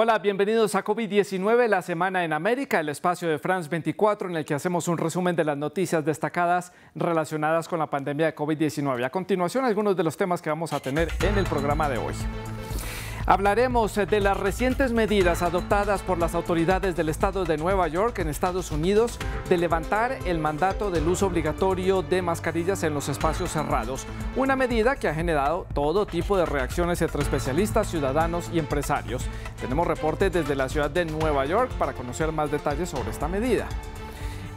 Hola, bienvenidos a COVID-19, la semana en América, el espacio de France 24 en el que hacemos un resumen de las noticias destacadas relacionadas con la pandemia de COVID-19. A continuación, algunos de los temas que vamos a tener en el programa de hoy. Hablaremos eh, de las recientes medidas adoptadas por las autoridades del estado de Nueva York en Estados Unidos de levantar el mandato del uso obligatorio de mascarillas en los espacios cerrados, una medida que ha generado todo tipo de reacciones entre especialistas, ciudadanos y empresarios. Tenemos reportes desde la ciudad de Nueva York para conocer más detalles sobre esta medida.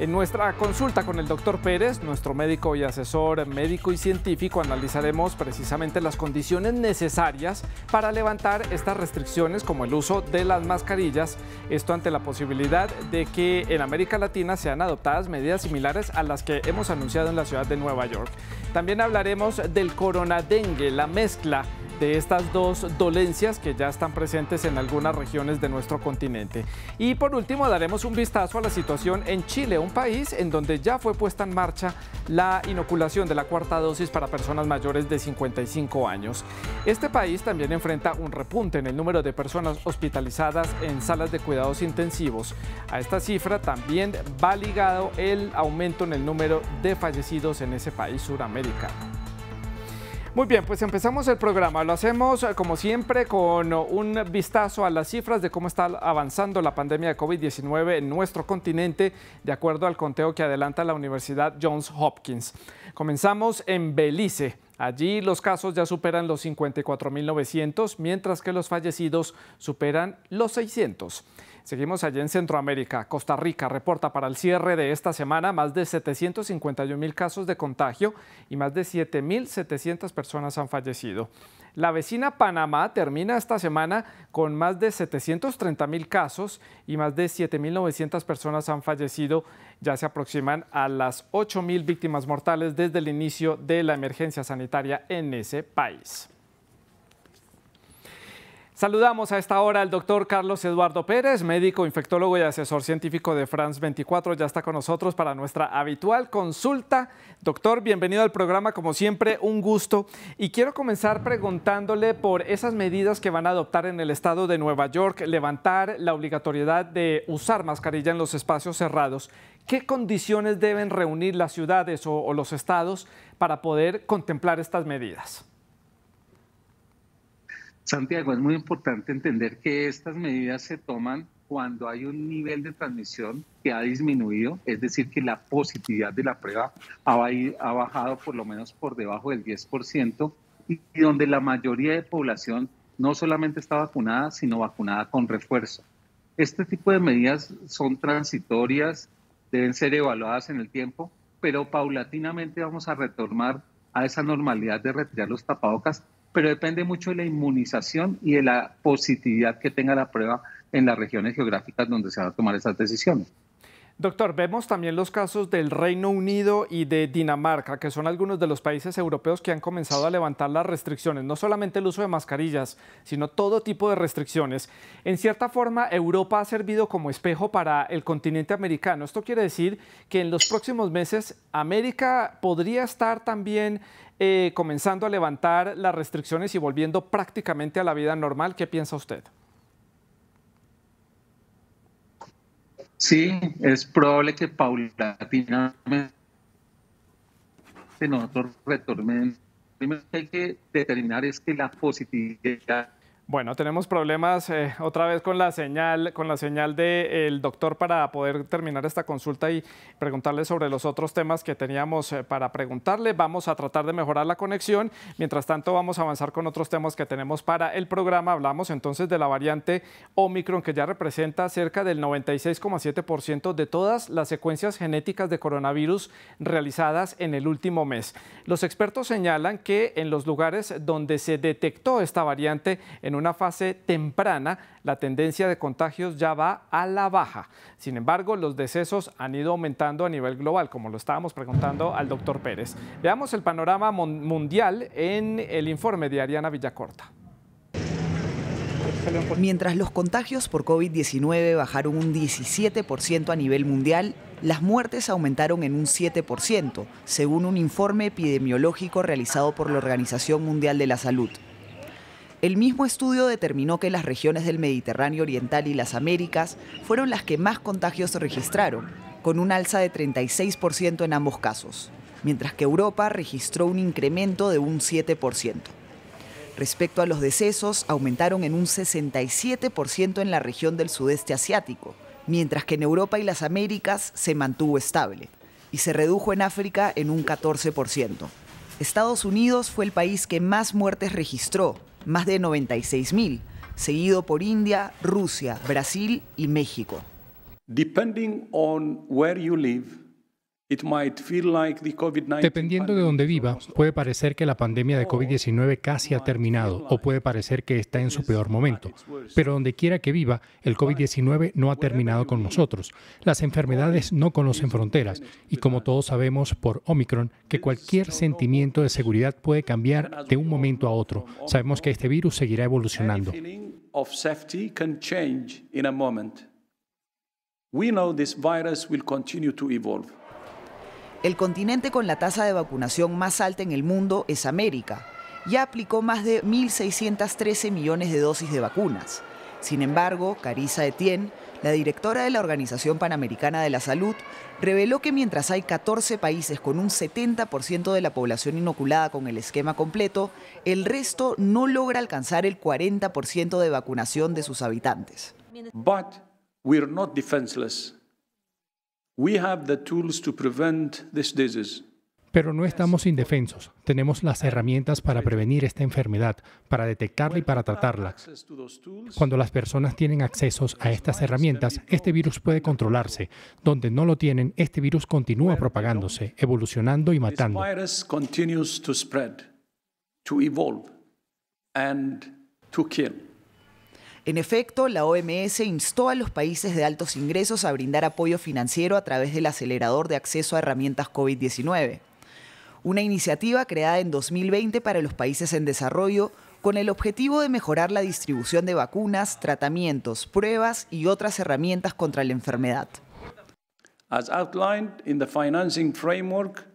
En nuestra consulta con el doctor Pérez, nuestro médico y asesor médico y científico, analizaremos precisamente las condiciones necesarias para levantar estas restricciones como el uso de las mascarillas, esto ante la posibilidad de que en América Latina sean adoptadas medidas similares a las que hemos anunciado en la ciudad de Nueva York. También hablaremos del coronadengue, la mezcla de estas dos dolencias que ya están presentes en algunas regiones de nuestro continente. Y por último daremos un vistazo a la situación en Chile, un país en donde ya fue puesta en marcha la inoculación de la cuarta dosis para personas mayores de 55 años. Este país también enfrenta un repunte en el número de personas hospitalizadas en salas de cuidados intensivos. A esta cifra también va ligado el aumento en el número de fallecidos en ese país suramericano. Muy bien, pues empezamos el programa. Lo hacemos eh, como siempre con un vistazo a las cifras de cómo está avanzando la pandemia de COVID-19 en nuestro continente, de acuerdo al conteo que adelanta la Universidad Johns Hopkins. Comenzamos en Belice. Allí los casos ya superan los 54.900, mientras que los fallecidos superan los 600. Seguimos allí en Centroamérica. Costa Rica reporta para el cierre de esta semana más de 751 mil casos de contagio y más de 7.700 personas han fallecido. La vecina Panamá termina esta semana con más de 730 mil casos y más de 7.900 personas han fallecido. Ya se aproximan a las 8.000 mil víctimas mortales desde el inicio de la emergencia sanitaria en ese país. Saludamos a esta hora al doctor Carlos Eduardo Pérez, médico, infectólogo y asesor científico de France 24. Ya está con nosotros para nuestra habitual consulta. Doctor, bienvenido al programa, como siempre, un gusto. Y quiero comenzar preguntándole por esas medidas que van a adoptar en el estado de Nueva York, levantar la obligatoriedad de usar mascarilla en los espacios cerrados. ¿Qué condiciones deben reunir las ciudades o, o los estados para poder contemplar estas medidas? Santiago, es muy importante entender que estas medidas se toman cuando hay un nivel de transmisión que ha disminuido, es decir, que la positividad de la prueba ha bajado por lo menos por debajo del 10% y donde la mayoría de población no solamente está vacunada, sino vacunada con refuerzo. Este tipo de medidas son transitorias, deben ser evaluadas en el tiempo, pero paulatinamente vamos a retornar a esa normalidad de retirar los tapabocas pero depende mucho de la inmunización y de la positividad que tenga la prueba en las regiones geográficas donde se van a tomar esas decisiones. Doctor, vemos también los casos del Reino Unido y de Dinamarca, que son algunos de los países europeos que han comenzado a levantar las restricciones, no solamente el uso de mascarillas, sino todo tipo de restricciones. En cierta forma, Europa ha servido como espejo para el continente americano. Esto quiere decir que en los próximos meses América podría estar también eh, comenzando a levantar las restricciones y volviendo prácticamente a la vida normal. ¿Qué piensa usted? Sí, es probable que paulatinamente nosotros retornemos. Lo primero que hay que determinar es que la positividad bueno, tenemos problemas eh, otra vez con la señal, con la señal del doctor para poder terminar esta consulta y preguntarle sobre los otros temas que teníamos eh, para preguntarle. Vamos a tratar de mejorar la conexión. Mientras tanto, vamos a avanzar con otros temas que tenemos para el programa. Hablamos entonces de la variante Omicron, que ya representa cerca del 96,7% de todas las secuencias genéticas de coronavirus realizadas en el último mes. Los expertos señalan que en los lugares donde se detectó esta variante en una fase temprana, la tendencia de contagios ya va a la baja. Sin embargo, los decesos han ido aumentando a nivel global, como lo estábamos preguntando al doctor Pérez. Veamos el panorama mundial en el informe de Ariana Villacorta. Mientras los contagios por COVID-19 bajaron un 17% a nivel mundial, las muertes aumentaron en un 7%, según un informe epidemiológico realizado por la Organización Mundial de la Salud. El mismo estudio determinó que las regiones del Mediterráneo Oriental y las Américas fueron las que más contagios registraron, con un alza de 36% en ambos casos, mientras que Europa registró un incremento de un 7%. Respecto a los decesos, aumentaron en un 67% en la región del sudeste asiático, mientras que en Europa y las Américas se mantuvo estable, y se redujo en África en un 14%. Estados Unidos fue el país que más muertes registró, más de 96.000, seguido por India, Rusia, Brasil y México. Depending on where you live, Dependiendo de donde viva, puede parecer que la pandemia de COVID-19 casi ha terminado o puede parecer que está en su peor momento. Pero donde quiera que viva, el COVID-19 no ha terminado con nosotros. Las enfermedades no conocen fronteras y como todos sabemos por Omicron, que cualquier sentimiento de seguridad puede cambiar de un momento a otro. Sabemos que este virus seguirá evolucionando. El continente con la tasa de vacunación más alta en el mundo es América. Ya aplicó más de 1.613 millones de dosis de vacunas. Sin embargo, Carisa Etienne, la directora de la Organización Panamericana de la Salud, reveló que mientras hay 14 países con un 70% de la población inoculada con el esquema completo, el resto no logra alcanzar el 40% de vacunación de sus habitantes. Pero no estamos indefensos. Tenemos las herramientas para prevenir esta enfermedad, para detectarla y para tratarla. Cuando las personas tienen acceso a estas herramientas, este virus puede controlarse. Donde no lo tienen, este virus continúa propagándose, evolucionando y matando. En efecto, la OMS instó a los países de altos ingresos a brindar apoyo financiero a través del acelerador de acceso a herramientas COVID-19, una iniciativa creada en 2020 para los países en desarrollo con el objetivo de mejorar la distribución de vacunas, tratamientos, pruebas y otras herramientas contra la enfermedad. As outlined in the financing framework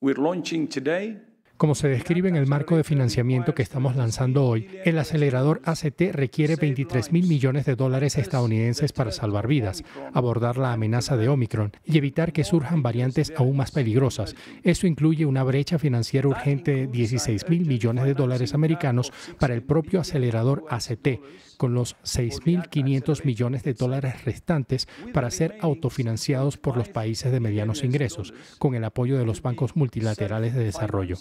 we're launching today, como se describe en el marco de financiamiento que estamos lanzando hoy, el acelerador ACT requiere 23 mil millones de dólares estadounidenses para salvar vidas, abordar la amenaza de Omicron y evitar que surjan variantes aún más peligrosas. Eso incluye una brecha financiera urgente de 16 mil millones de dólares americanos para el propio acelerador ACT, con los 6.500 millones de dólares restantes para ser autofinanciados por los países de medianos ingresos, con el apoyo de los bancos multilaterales de desarrollo.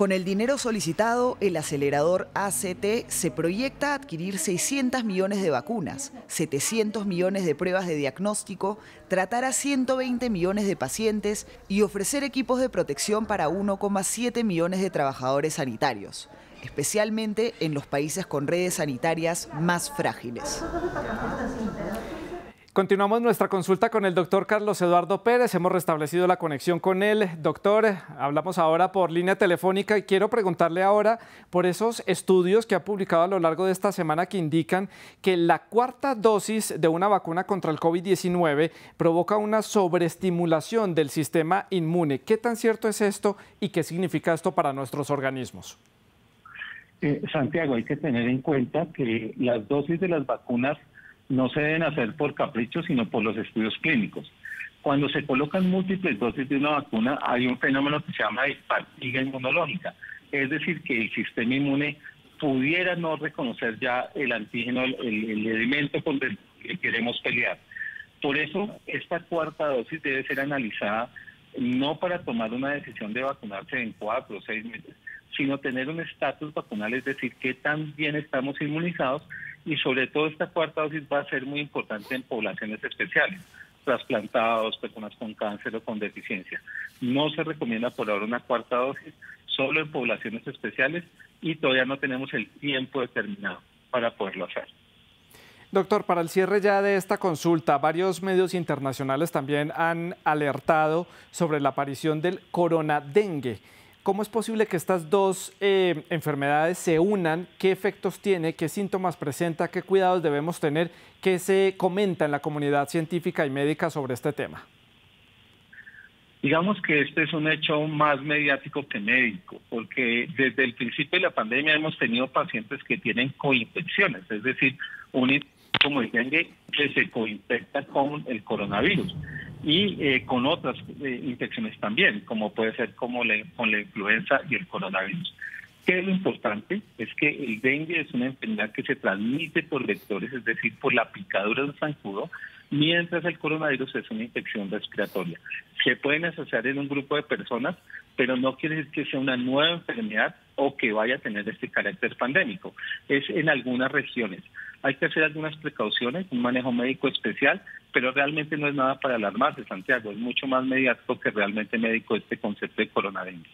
Con el dinero solicitado, el acelerador ACT se proyecta adquirir 600 millones de vacunas, 700 millones de pruebas de diagnóstico, tratar a 120 millones de pacientes y ofrecer equipos de protección para 1,7 millones de trabajadores sanitarios, especialmente en los países con redes sanitarias más frágiles. Continuamos nuestra consulta con el doctor Carlos Eduardo Pérez. Hemos restablecido la conexión con él. Doctor, hablamos ahora por línea telefónica y quiero preguntarle ahora por esos estudios que ha publicado a lo largo de esta semana que indican que la cuarta dosis de una vacuna contra el COVID-19 provoca una sobreestimulación del sistema inmune. ¿Qué tan cierto es esto y qué significa esto para nuestros organismos? Eh, Santiago, hay que tener en cuenta que las dosis de las vacunas no se deben hacer por capricho, sino por los estudios clínicos. Cuando se colocan múltiples dosis de una vacuna, hay un fenómeno que se llama fatiga inmunológica, es decir, que el sistema inmune pudiera no reconocer ya el antígeno, el, elemento con el que queremos pelear. Por eso, esta cuarta dosis debe ser analizada no para tomar una decisión de vacunarse en cuatro o seis meses, sino tener un estatus vacunal, es decir, que tan estamos inmunizados y sobre todo esta cuarta dosis va a ser muy importante en poblaciones especiales, trasplantados, personas con cáncer o con deficiencia. No se recomienda por ahora una cuarta dosis, solo en poblaciones especiales y todavía no tenemos el tiempo determinado para poderlo hacer. Doctor, para el cierre ya de esta consulta, varios medios internacionales también han alertado sobre la aparición del coronadengue. dengue. ¿Cómo es posible que estas dos eh, enfermedades se unan? ¿Qué efectos tiene? ¿Qué síntomas presenta? ¿Qué cuidados debemos tener? ¿Qué se comenta en la comunidad científica y médica sobre este tema? Digamos que este es un hecho más mediático que médico, porque desde el principio de la pandemia hemos tenido pacientes que tienen coinfecciones, es decir, un como el que se coinfecta con el coronavirus y eh, con otras eh, infecciones también, como puede ser como con la influenza y el coronavirus. ¿Qué es lo importante? Es que el dengue es una enfermedad que se transmite por vectores, es decir, por la picadura de un zancudo, mientras el coronavirus es una infección respiratoria. Se pueden asociar en un grupo de personas, pero no quiere decir que sea una nueva enfermedad o que vaya a tener este carácter pandémico. Es en algunas regiones. Hay que hacer algunas precauciones, un manejo médico especial pero realmente no es nada para alarmarse, Santiago, es mucho más mediático que realmente médico este concepto de coronavirus.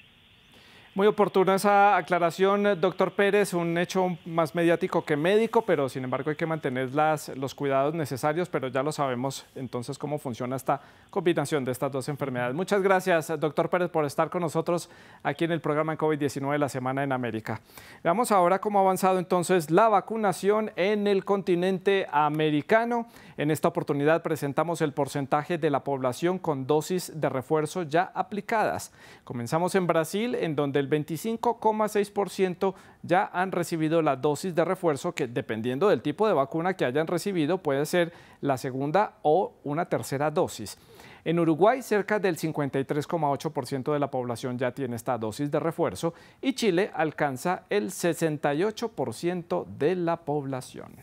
Muy oportuna esa aclaración, doctor Pérez, un hecho más mediático que médico, pero sin embargo hay que mantener las, los cuidados necesarios, pero ya lo sabemos entonces cómo funciona esta combinación de estas dos enfermedades. Muchas gracias, doctor Pérez, por estar con nosotros aquí en el programa COVID-19 de La Semana en América. Veamos ahora cómo ha avanzado entonces la vacunación en el continente americano. En esta oportunidad presentamos el porcentaje de la población con dosis de refuerzo ya aplicadas. Comenzamos en Brasil, en donde el 25,6% ya han recibido la dosis de refuerzo que dependiendo del tipo de vacuna que hayan recibido puede ser la segunda o una tercera dosis. En Uruguay, cerca del 53,8% de la población ya tiene esta dosis de refuerzo y Chile alcanza el 68% de la población.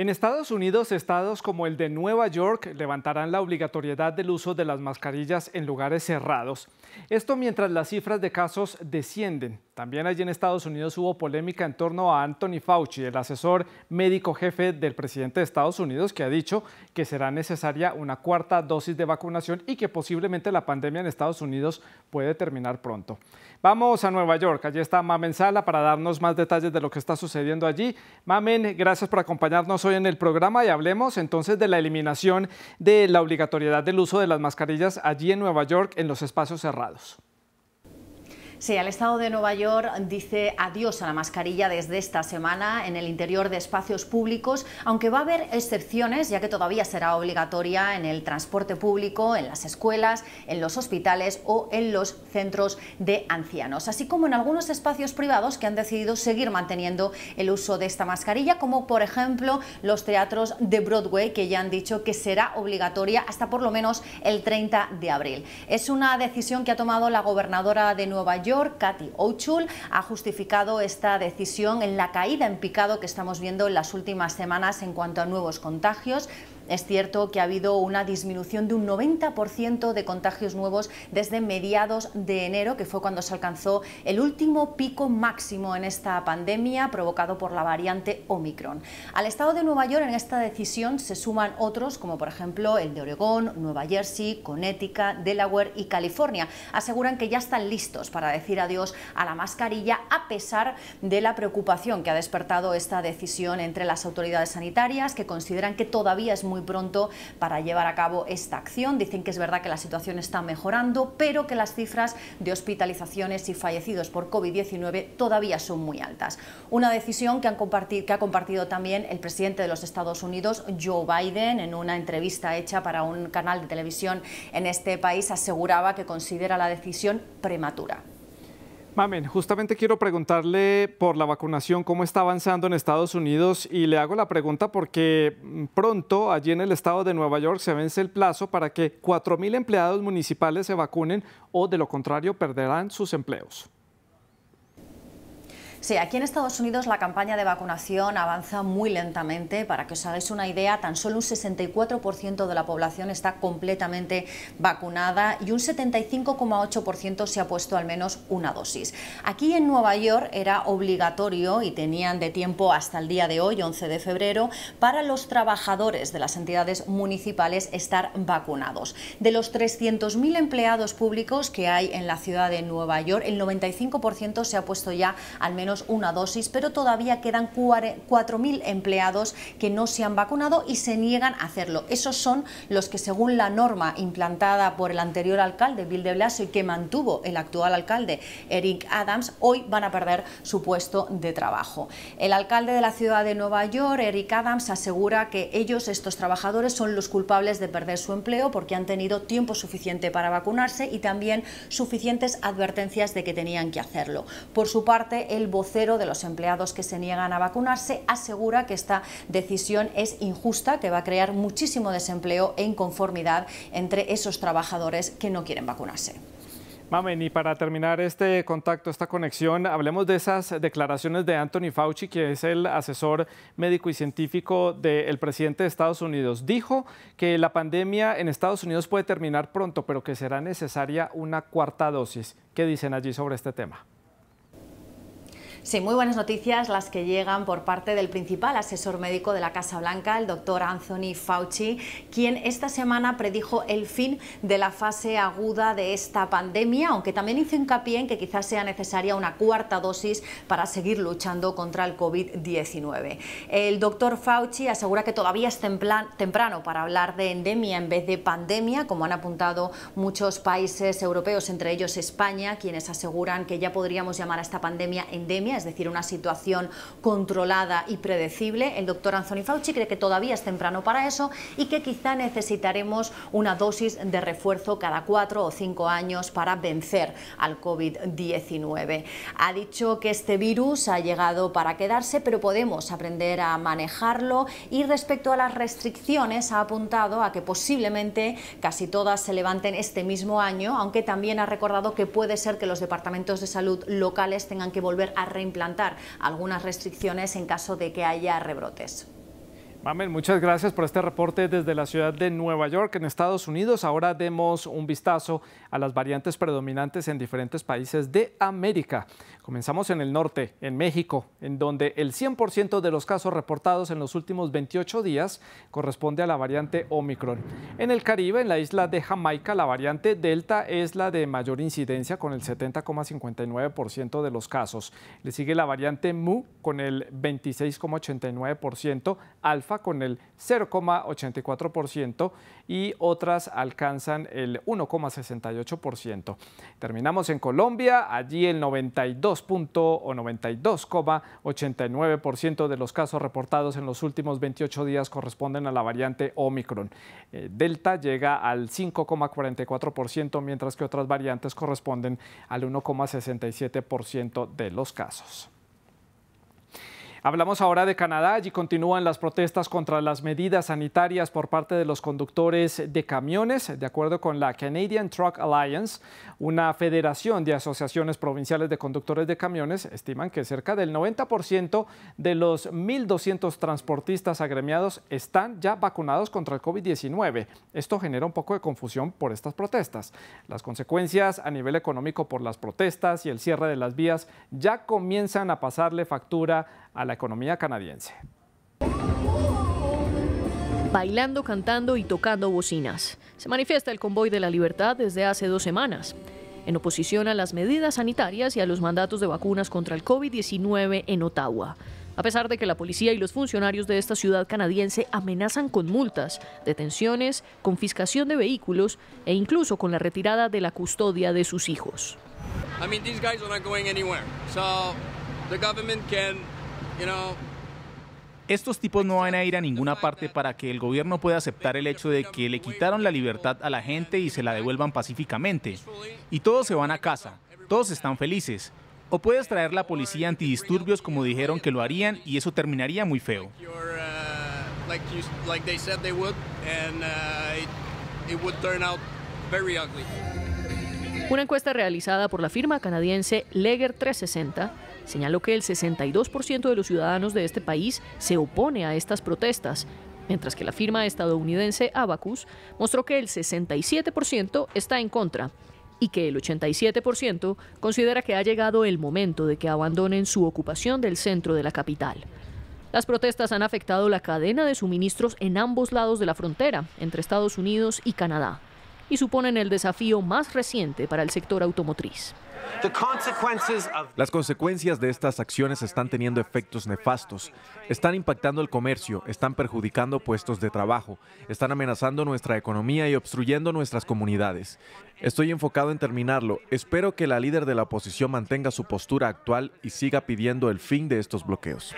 En Estados Unidos, estados como el de Nueva York levantarán la obligatoriedad del uso de las mascarillas en lugares cerrados. Esto mientras las cifras de casos descienden. También allí en Estados Unidos hubo polémica en torno a Anthony Fauci, el asesor médico jefe del presidente de Estados Unidos, que ha dicho que será necesaria una cuarta dosis de vacunación y que posiblemente la pandemia en Estados Unidos puede terminar pronto. Vamos a Nueva York, allí está Mamen Sala para darnos más detalles de lo que está sucediendo allí. Mamen, gracias por acompañarnos hoy en el programa y hablemos entonces de la eliminación de la obligatoriedad del uso de las mascarillas allí en Nueva York en los espacios cerrados. Sí, el Estado de Nueva York dice adiós a la mascarilla desde esta semana en el interior de espacios públicos, aunque va a haber excepciones, ya que todavía será obligatoria en el transporte público, en las escuelas, en los hospitales o en los centros de ancianos, así como en algunos espacios privados que han decidido seguir manteniendo el uso de esta mascarilla, como por ejemplo los teatros de Broadway, que ya han dicho que será obligatoria hasta por lo menos el 30 de abril. Es una decisión que ha tomado la gobernadora de Nueva York Katy Cathy O'Chul, ha justificado esta decisión en la caída en picado que estamos viendo en las últimas semanas en cuanto a nuevos contagios, es cierto que ha habido una disminución de un 90% de contagios nuevos desde mediados de enero, que fue cuando se alcanzó el último pico máximo en esta pandemia provocado por la variante Omicron. Al estado de Nueva York en esta decisión se suman otros, como por ejemplo el de Oregón, Nueva Jersey, Connecticut, Delaware y California. Aseguran que ya están listos para decir adiós a la mascarilla a pesar de la preocupación que ha despertado esta decisión entre las autoridades sanitarias, que consideran que todavía es muy pronto para llevar a cabo esta acción. Dicen que es verdad que la situación está mejorando, pero que las cifras de hospitalizaciones y fallecidos por COVID-19 todavía son muy altas. Una decisión que, que ha compartido también el presidente de los Estados Unidos, Joe Biden, en una entrevista hecha para un canal de televisión en este país, aseguraba que considera la decisión prematura. Mamen, justamente quiero preguntarle por la vacunación, cómo está avanzando en Estados Unidos y le hago la pregunta porque mm, pronto allí en el estado de Nueva York se vence el plazo para que mil empleados municipales se vacunen o de lo contrario perderán sus empleos. Sí, aquí en Estados Unidos la campaña de vacunación avanza muy lentamente. Para que os hagáis una idea, tan solo un 64% de la población está completamente vacunada y un 75,8% se ha puesto al menos una dosis. Aquí en Nueva York era obligatorio y tenían de tiempo hasta el día de hoy, 11 de febrero, para los trabajadores de las entidades municipales estar vacunados. De los 300.000 empleados públicos que hay en la ciudad de Nueva York, el 95% se ha puesto ya al menos una dosis, pero todavía quedan 4.000 empleados que no se han vacunado y se niegan a hacerlo. Esos son los que, según la norma implantada por el anterior alcalde, Bill de Blasio, y que mantuvo el actual alcalde, Eric Adams, hoy van a perder su puesto de trabajo. El alcalde de la ciudad de Nueva York, Eric Adams, asegura que ellos, estos trabajadores, son los culpables de perder su empleo porque han tenido tiempo suficiente para vacunarse y también suficientes advertencias de que tenían que hacerlo. Por su parte, el cero de los empleados que se niegan a vacunarse asegura que esta decisión es injusta, que va a crear muchísimo desempleo e inconformidad entre esos trabajadores que no quieren vacunarse. Mamen, y para terminar este contacto, esta conexión, hablemos de esas declaraciones de Anthony Fauci, que es el asesor médico y científico del presidente de Estados Unidos. Dijo que la pandemia en Estados Unidos puede terminar pronto, pero que será necesaria una cuarta dosis. ¿Qué dicen allí sobre este tema? Sí, muy buenas noticias las que llegan por parte del principal asesor médico de la Casa Blanca, el doctor Anthony Fauci, quien esta semana predijo el fin de la fase aguda de esta pandemia, aunque también hizo hincapié en que quizás sea necesaria una cuarta dosis para seguir luchando contra el COVID-19. El doctor Fauci asegura que todavía es temprano para hablar de endemia en vez de pandemia, como han apuntado muchos países europeos, entre ellos España, quienes aseguran que ya podríamos llamar a esta pandemia endemia es decir, una situación controlada y predecible. El doctor Anthony Fauci cree que todavía es temprano para eso y que quizá necesitaremos una dosis de refuerzo cada cuatro o cinco años para vencer al COVID-19. Ha dicho que este virus ha llegado para quedarse, pero podemos aprender a manejarlo y respecto a las restricciones ha apuntado a que posiblemente casi todas se levanten este mismo año, aunque también ha recordado que puede ser que los departamentos de salud locales tengan que volver a implantar algunas restricciones en caso de que haya rebrotes. Mamen, muchas gracias por este reporte desde la ciudad de Nueva York, en Estados Unidos. Ahora demos un vistazo a las variantes predominantes en diferentes países de América. Comenzamos en el norte, en México, en donde el 100% de los casos reportados en los últimos 28 días corresponde a la variante Omicron. En el Caribe, en la isla de Jamaica, la variante Delta es la de mayor incidencia con el 70,59% de los casos. Le sigue la variante Mu con el 26,89%, al con el 0,84% y otras alcanzan el 1,68%. Terminamos en Colombia, allí el 92. o 92,89% de los casos reportados en los últimos 28 días corresponden a la variante Omicron. Eh, Delta llega al 5,44% mientras que otras variantes corresponden al 1,67% de los casos. Hablamos ahora de Canadá. Allí continúan las protestas contra las medidas sanitarias por parte de los conductores de camiones. De acuerdo con la Canadian Truck Alliance, una federación de asociaciones provinciales de conductores de camiones, estiman que cerca del 90% de los 1.200 transportistas agremiados están ya vacunados contra el COVID-19. Esto genera un poco de confusión por estas protestas. Las consecuencias a nivel económico por las protestas y el cierre de las vías ya comienzan a pasarle factura a la economía canadiense. Bailando, cantando y tocando bocinas. Se manifiesta el Convoy de la Libertad desde hace dos semanas, en oposición a las medidas sanitarias y a los mandatos de vacunas contra el COVID-19 en Ottawa. A pesar de que la policía y los funcionarios de esta ciudad canadiense amenazan con multas, detenciones, confiscación de vehículos e incluso con la retirada de la custodia de sus hijos. I mean, these guys are not going anywhere. So the government can estos tipos no van a ir a ninguna parte para que el gobierno pueda aceptar el hecho de que le quitaron la libertad a la gente y se la devuelvan pacíficamente. Y todos se van a casa, todos están felices. O puedes traer la policía antidisturbios como dijeron que lo harían y eso terminaría muy feo. Una encuesta realizada por la firma canadiense Leger 360 señaló que el 62% de los ciudadanos de este país se opone a estas protestas, mientras que la firma estadounidense Abacus mostró que el 67% está en contra y que el 87% considera que ha llegado el momento de que abandonen su ocupación del centro de la capital. Las protestas han afectado la cadena de suministros en ambos lados de la frontera, entre Estados Unidos y Canadá, y suponen el desafío más reciente para el sector automotriz. Las consecuencias de estas acciones están teniendo efectos nefastos. Están impactando el comercio, están perjudicando puestos de trabajo, están amenazando nuestra economía y obstruyendo nuestras comunidades. Estoy enfocado en terminarlo. Espero que la líder de la oposición mantenga su postura actual y siga pidiendo el fin de estos bloqueos.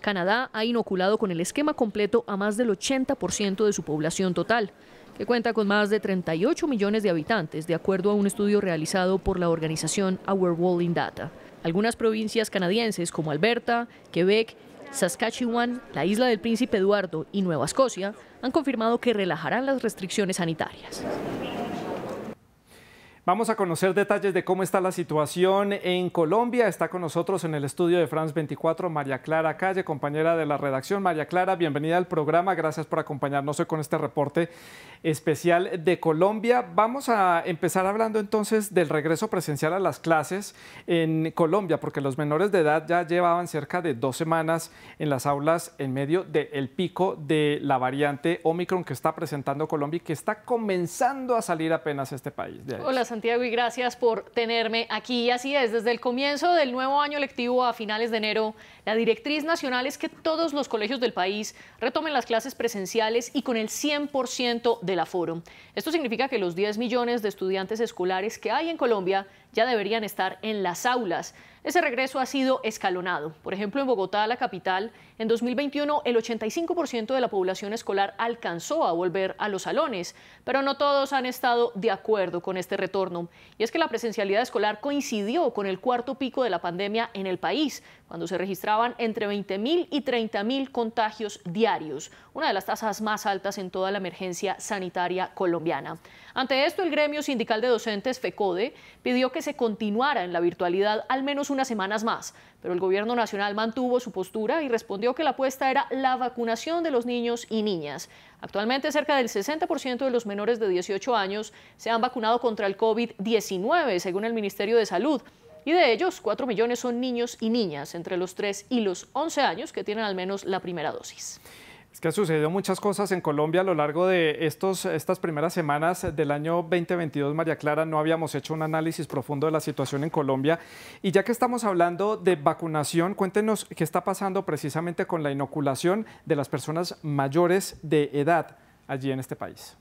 Canadá ha inoculado con el esquema completo a más del 80% de su población total que cuenta con más de 38 millones de habitantes, de acuerdo a un estudio realizado por la organización Our World in Data. Algunas provincias canadienses como Alberta, Quebec, Saskatchewan, la isla del Príncipe Eduardo y Nueva Escocia han confirmado que relajarán las restricciones sanitarias. Vamos a conocer detalles de cómo está la situación en Colombia. Está con nosotros en el estudio de France 24 María Clara Calle, compañera de la redacción. María Clara, bienvenida al programa. Gracias por acompañarnos hoy con este reporte especial de Colombia. Vamos a empezar hablando entonces del regreso presencial a las clases en Colombia, porque los menores de edad ya llevaban cerca de dos semanas en las aulas en medio del pico de la variante Omicron que está presentando Colombia y que está comenzando a salir apenas este país. Santiago, y gracias por tenerme aquí. Así es, desde el comienzo del nuevo año lectivo a finales de enero, la directriz nacional es que todos los colegios del país retomen las clases presenciales y con el 100% del aforo. Esto significa que los 10 millones de estudiantes escolares que hay en Colombia ya deberían estar en las aulas. Ese regreso ha sido escalonado. Por ejemplo, en Bogotá, la capital, en 2021, el 85% de la población escolar alcanzó a volver a los salones, pero no todos han estado de acuerdo con este retorno. Y es que la presencialidad escolar coincidió con el cuarto pico de la pandemia en el país, cuando se registraban entre 20.000 y 30.000 contagios diarios, una de las tasas más altas en toda la emergencia sanitaria colombiana. Ante esto, el gremio sindical de docentes FECODE pidió que se continuara en la virtualidad al menos unas semanas más, pero el gobierno nacional mantuvo su postura y respondió que la apuesta era la vacunación de los niños y niñas. Actualmente cerca del 60% de los menores de 18 años se han vacunado contra el COVID-19, según el Ministerio de Salud. Y de ellos, 4 millones son niños y niñas entre los 3 y los 11 años que tienen al menos la primera dosis. Es que han sucedido muchas cosas en Colombia a lo largo de estas primeras semanas del año 2022, María Clara. No habíamos hecho un análisis profundo de la situación en Colombia. Y ya que estamos hablando de vacunación, cuéntenos qué está pasando precisamente con la inoculación de las personas mayores de edad allí en este país.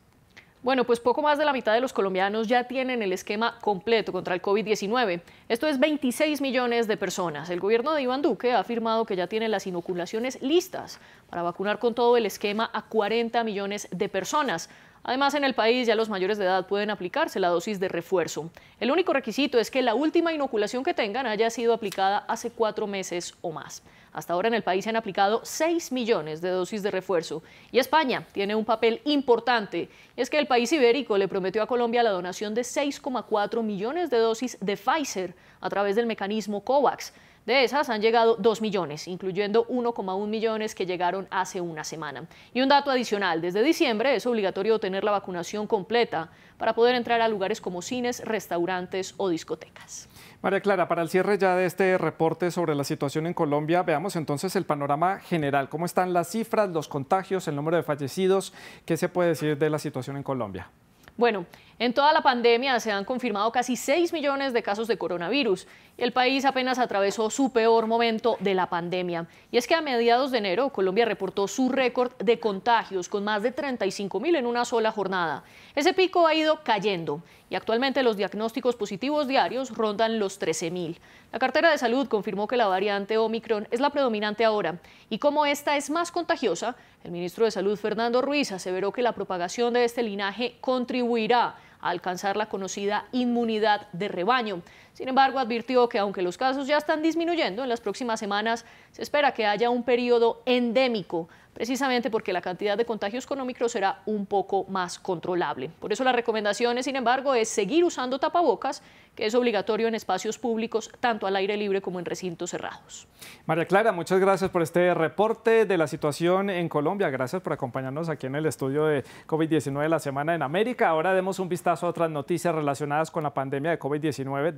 Bueno, pues poco más de la mitad de los colombianos ya tienen el esquema completo contra el COVID-19. Esto es 26 millones de personas. El gobierno de Iván Duque ha afirmado que ya tiene las inoculaciones listas para vacunar con todo el esquema a 40 millones de personas. Además, en el país ya los mayores de edad pueden aplicarse la dosis de refuerzo. El único requisito es que la última inoculación que tengan haya sido aplicada hace cuatro meses o más. Hasta ahora en el país se han aplicado 6 millones de dosis de refuerzo y España tiene un papel importante. Es que el país ibérico le prometió a Colombia la donación de 6,4 millones de dosis de Pfizer a través del mecanismo COVAX. De esas han llegado 2 millones, incluyendo 1,1 millones que llegaron hace una semana. Y un dato adicional, desde diciembre es obligatorio tener la vacunación completa para poder entrar a lugares como cines, restaurantes o discotecas. María Clara, para el cierre ya de este reporte sobre la situación en Colombia, veamos entonces el panorama general. ¿Cómo están las cifras, los contagios, el número de fallecidos? ¿Qué se puede decir de la situación en Colombia? Bueno, en toda la pandemia se han confirmado casi 6 millones de casos de coronavirus el país apenas atravesó su peor momento de la pandemia. Y es que a mediados de enero Colombia reportó su récord de contagios con más de 35 mil en una sola jornada. Ese pico ha ido cayendo y actualmente los diagnósticos positivos diarios rondan los 13 mil. La cartera de salud confirmó que la variante Omicron es la predominante ahora y como esta es más contagiosa, el ministro de Salud Fernando Ruiz aseveró que la propagación de este linaje contribuirá alcanzar la conocida inmunidad de rebaño. Sin embargo, advirtió que aunque los casos ya están disminuyendo en las próximas semanas, se espera que haya un periodo endémico, precisamente porque la cantidad de contagios económicos será un poco más controlable. Por eso la recomendación, sin embargo, es seguir usando tapabocas, que es obligatorio en espacios públicos, tanto al aire libre como en recintos cerrados. María Clara, muchas gracias por este reporte de la situación en Colombia. Gracias por acompañarnos aquí en el estudio de COVID-19 la semana en América. Ahora demos un vistazo a otras noticias relacionadas con la pandemia de COVID-19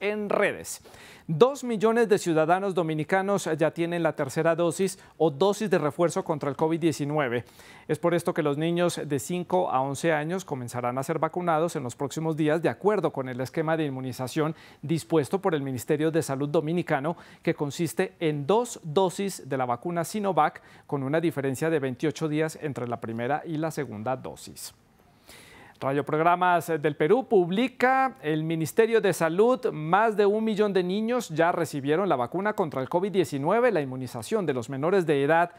en redes. Dos millones de ciudadanos dominicanos ya tienen la tercera dosis o dosis de refuerzo contra el COVID-19. Es por esto que los niños de 5 a 11 años comenzarán a ser vacunados en los próximos días de acuerdo con el esquema de inmunización dispuesto por el Ministerio de Salud Dominicano, que consiste en dos dosis de la vacuna Sinovac con una diferencia de 28 días entre la primera y la segunda dosis. Programas del Perú publica el Ministerio de Salud, más de un millón de niños ya recibieron la vacuna contra el COVID-19, la inmunización de los menores de edad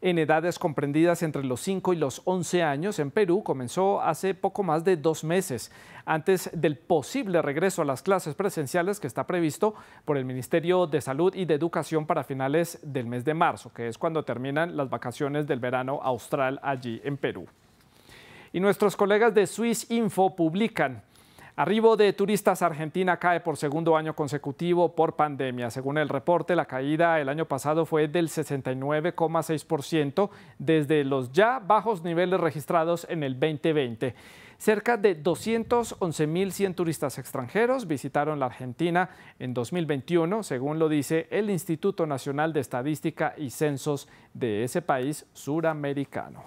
en edades comprendidas entre los 5 y los 11 años en Perú comenzó hace poco más de dos meses, antes del posible regreso a las clases presenciales que está previsto por el Ministerio de Salud y de Educación para finales del mes de marzo, que es cuando terminan las vacaciones del verano austral allí en Perú. Y nuestros colegas de Swiss Info publican. Arribo de turistas Argentina cae por segundo año consecutivo por pandemia. Según el reporte, la caída el año pasado fue del 69,6% desde los ya bajos niveles registrados en el 2020. Cerca de 211.100 turistas extranjeros visitaron la Argentina en 2021, según lo dice el Instituto Nacional de Estadística y Censos de ese país suramericano.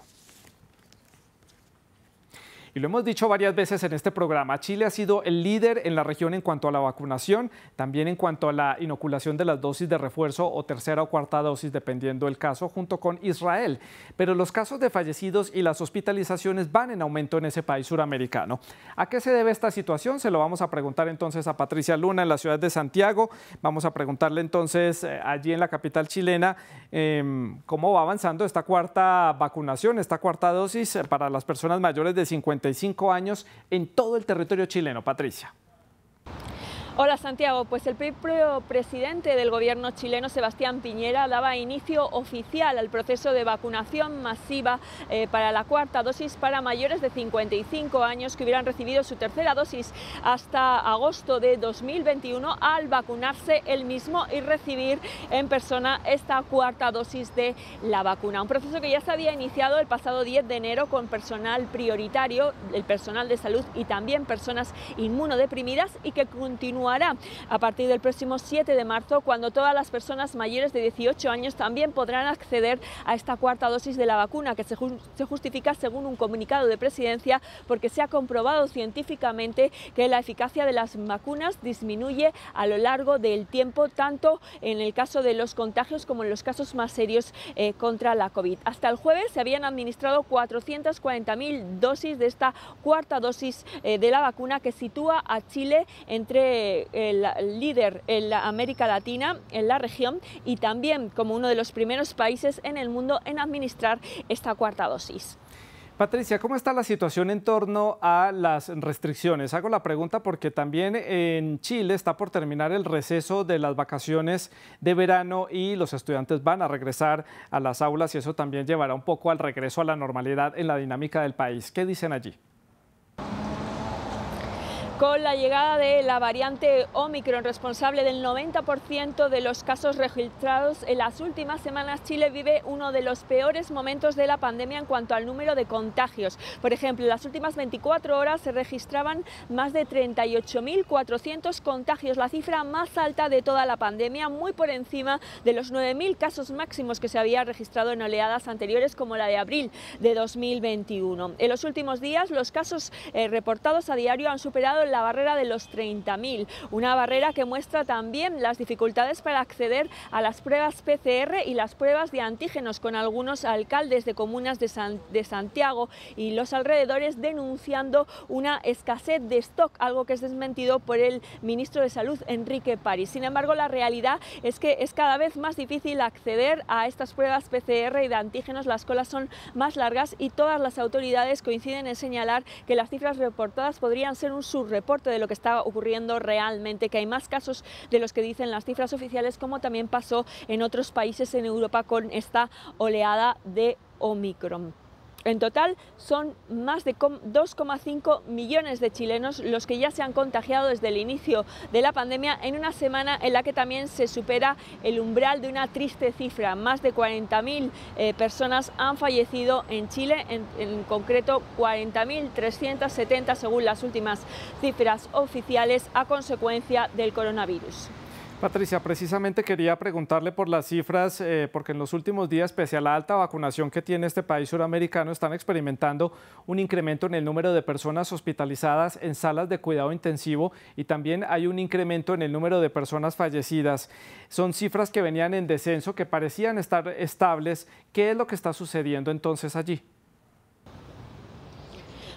Y lo hemos dicho varias veces en este programa, Chile ha sido el líder en la región en cuanto a la vacunación, también en cuanto a la inoculación de las dosis de refuerzo o tercera o cuarta dosis, dependiendo del caso, junto con Israel. Pero los casos de fallecidos y las hospitalizaciones van en aumento en ese país suramericano. ¿A qué se debe esta situación? Se lo vamos a preguntar entonces a Patricia Luna en la ciudad de Santiago. Vamos a preguntarle entonces eh, allí en la capital chilena em, cómo va avanzando esta cuarta vacunación, esta cuarta dosis eh, para las personas mayores de 50 años en todo el territorio chileno. Patricia. Hola Santiago, pues el propio presidente del gobierno chileno, Sebastián Piñera, daba inicio oficial al proceso de vacunación masiva eh, para la cuarta dosis para mayores de 55 años que hubieran recibido su tercera dosis hasta agosto de 2021 al vacunarse el mismo y recibir en persona esta cuarta dosis de la vacuna. Un proceso que ya se había iniciado el pasado 10 de enero con personal prioritario, el personal de salud y también personas inmunodeprimidas y que continúa hará a partir del próximo 7 de marzo, cuando todas las personas mayores de 18 años también podrán acceder a esta cuarta dosis de la vacuna, que se, justifica según un comunicado de presidencia, porque se ha comprobado científicamente que la eficacia de las vacunas disminuye a lo largo del tiempo, tanto en el caso de los contagios como en los casos más serios eh, contra la COVID. Hasta el jueves se habían administrado 440.000 dosis de esta cuarta dosis eh, de la vacuna, que sitúa a Chile entre el líder en la América Latina, en la región, y también como uno de los primeros países en el mundo en administrar esta cuarta dosis. Patricia, ¿cómo está la situación en torno a las restricciones? Hago la pregunta porque también en Chile está por terminar el receso de las vacaciones de verano y los estudiantes van a regresar a las aulas y eso también llevará un poco al regreso a la normalidad en la dinámica del país. ¿Qué dicen allí? Con la llegada de la variante Omicron, responsable del 90% de los casos registrados en las últimas semanas, Chile vive uno de los peores momentos de la pandemia en cuanto al número de contagios. Por ejemplo, en las últimas 24 horas se registraban más de 38.400 contagios, la cifra más alta de toda la pandemia, muy por encima de los 9.000 casos máximos que se había registrado en oleadas anteriores como la de abril de 2021. En los últimos días, los casos eh, reportados a diario han superado la barrera de los 30.000, una barrera que muestra también las dificultades para acceder a las pruebas PCR y las pruebas de antígenos, con algunos alcaldes de comunas de, Santiago y los alrededores denunciando una escasez de stock, algo que es desmentido por el ministro de Salud, Enrique París. Sin embargo, la realidad es que es cada vez más difícil acceder a estas pruebas PCR y de antígenos, las colas son más largas y todas las autoridades coinciden en señalar que las cifras reportadas podrían ser un surreal reporte de lo que está ocurriendo realmente, que hay más casos de los que dicen las cifras oficiales, como también pasó en otros países en Europa con esta oleada de Omicron. En total son más de 2,5 millones de chilenos los que ya se han contagiado desde el inicio de la pandemia en una semana en la que también se supera el umbral de una triste cifra. Más de 40.000 eh, personas han fallecido en Chile, en concreto 40.370 según las últimas cifras oficiales a consecuencia del coronavirus. Patricia, precisamente quería preguntarle por las cifras, eh, porque en los últimos días, pese a la alta vacunación que tiene este país suramericano, están experimentando un incremento en el número de personas hospitalizadas en salas de cuidado intensivo y también hay un incremento en el número de personas fallecidas. Son cifras que venían en descenso, que parecían estar estables. ¿Qué es lo que está sucediendo entonces allí?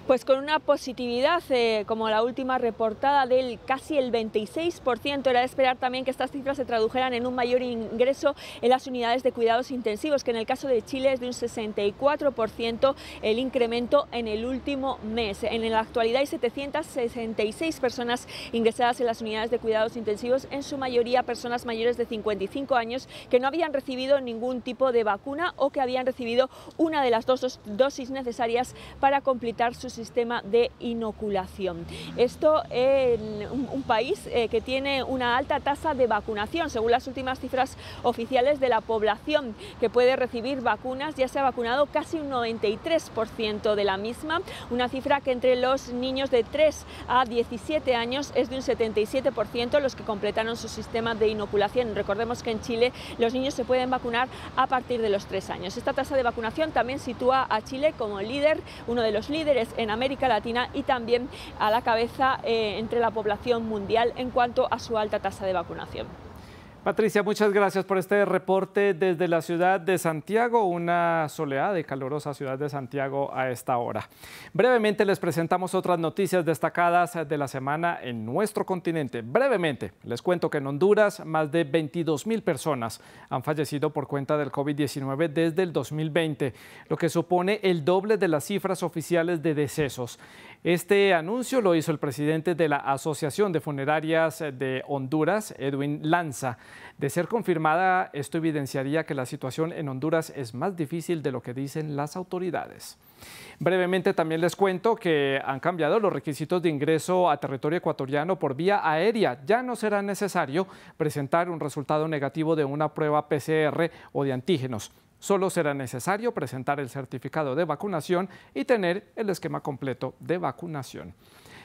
pues con una positividad eh, como la última reportada del casi el 26%. Era de esperar también que estas cifras se tradujeran en un mayor ingreso en las unidades de cuidados intensivos, que en el caso de Chile es de un 64% el incremento en el último mes. En la actualidad hay 766 personas ingresadas en las unidades de cuidados intensivos, en su mayoría personas mayores de 55 años que no habían recibido ningún tipo de vacuna o que habían recibido una de las dos dosis necesarias para completar su sistema de inoculación. Esto en un, país eh, que tiene una alta tasa de vacunación, según las últimas cifras oficiales de la población que puede recibir vacunas, ya se ha vacunado casi un 93% de la misma, una cifra que entre los niños de 3 a 17 años es de un 77% los que completaron su sistema de inoculación. Recordemos que en Chile los niños se pueden vacunar a partir de los 3 años. Esta tasa de vacunación también sitúa a Chile como líder, uno de los líderes en América Latina y también a la cabeza eh, entre la población mundial en cuanto a su alta tasa de vacunación. Patricia, muchas gracias por este reporte desde la ciudad de Santiago, una soleada y calurosa ciudad de Santiago a esta hora. Brevemente les presentamos otras noticias destacadas de la semana en nuestro continente. Brevemente, les cuento que en Honduras más de 22 mil personas han fallecido por cuenta del COVID-19 desde el 2020, lo que supone el doble de las cifras oficiales de decesos. Este anuncio lo hizo el presidente de la Asociación de Funerarias de Honduras, Edwin Lanza. De ser confirmada, esto evidenciaría que la situación en Honduras es más difícil de lo que dicen las autoridades. Brevemente también les cuento que han cambiado los requisitos de ingreso a territorio ecuatoriano por vía aérea. Ya no será necesario presentar un resultado negativo de una prueba PCR o de antígenos. Solo será necesario presentar el certificado de vacunación y tener el esquema completo de vacunación.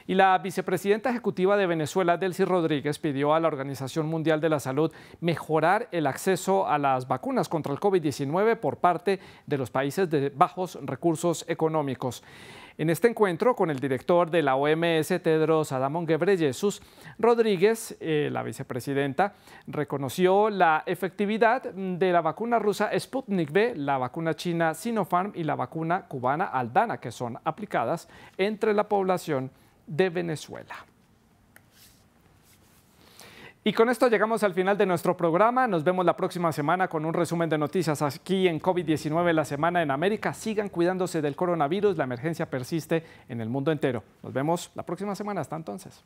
Y la vicepresidenta ejecutiva de Venezuela, Delcy Rodríguez, pidió a la Organización Mundial de la Salud mejorar el acceso a las vacunas contra el COVID-19 por parte de los países de bajos recursos económicos. En este encuentro con el director de la OMS, Tedros Adamon Ghebreyesus Rodríguez, eh, la vicepresidenta, reconoció la efectividad de la vacuna rusa Sputnik V, la vacuna china Sinopharm y la vacuna cubana Aldana, que son aplicadas entre la población de Venezuela. Y con esto llegamos al final de nuestro programa. Nos vemos la próxima semana con un resumen de noticias aquí en COVID-19 la semana en América. Sigan cuidándose del coronavirus. La emergencia persiste en el mundo entero. Nos vemos la próxima semana. Hasta entonces.